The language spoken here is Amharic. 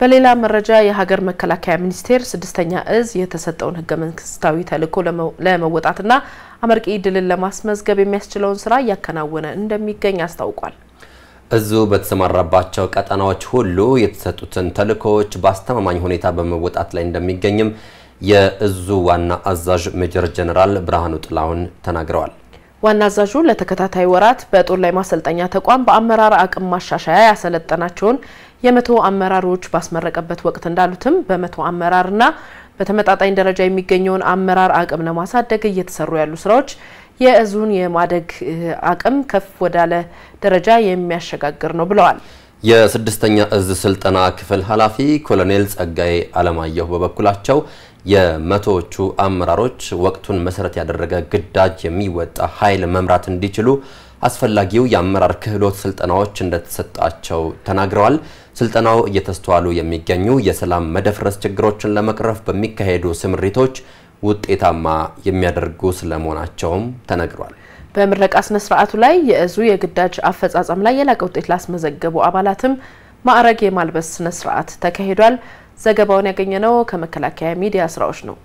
በሌላ መረጃ የሀገር መከላከያ ሚኒስቴር ስድስተኛ እዝ የተሰጠውን ህገ መንግስታዊ ተልዕኮ ለመወጣትና አመርቂ ድልን ለማስመዝገብ የሚያስችለውን ስራ እያከናወነ እንደሚገኝ አስታውቋል። እዙ በተሰማራባቸው ቀጠናዎች ሁሉ የተሰጡትን ተልዕኮዎች በአስተማማኝ ሁኔታ በመወጣት ላይ እንደሚገኝም የእዙ ዋና አዛዥ ሜጀር ጀነራል ብርሃኑ ጥላሁን ተናግረዋል። ዋና አዛዡ ለተከታታይ ወራት በጦር ላይ ማሰልጠኛ ተቋም በአመራር አቅም ማሻሻያ ያሰለጠናቸውን የመቶ አመራሮች ባስመረቀበት ወቅት እንዳሉትም በመቶ አመራርና በተመጣጣኝ ደረጃ የሚገኘውን አመራር አቅም ለማሳደግ እየተሰሩ ያሉ ስራዎች የእዙን የማደግ አቅም ከፍ ወዳለ ደረጃ የሚያሸጋግር ነው ብለዋል። የስድስተኛ እዝ ስልጠና ክፍል ኃላፊ ኮሎኔል ጸጋዬ አለማየሁ በበኩላቸው የመቶዎቹ አመራሮች ወቅቱን መሰረት ያደረገ ግዳጅ የሚወጣ ኃይል መምራት እንዲችሉ አስፈላጊው የአመራር ክህሎት ስልጠናዎች እንደተሰጣቸው ተናግረዋል። ስልጠናው እየተስተዋሉ የሚገኙ የሰላም መደፍረስ ችግሮችን ለመቅረፍ በሚካሄዱ ስምሪቶች ውጤታማ የሚያደርጉ ስለመሆናቸውም ተነግሯል። በምረቃ ስነ ስርዓቱ ላይ የእዙ የግዳጅ አፈጻጸም ላይ የላቀ ውጤት ላስመዘገቡ አባላትም ማዕረግ የማልበስ ስነ ስርዓት ተካሂዷል። ዘገባውን ያገኘነው ከመከላከያ ሚዲያ ስራዎች ነው።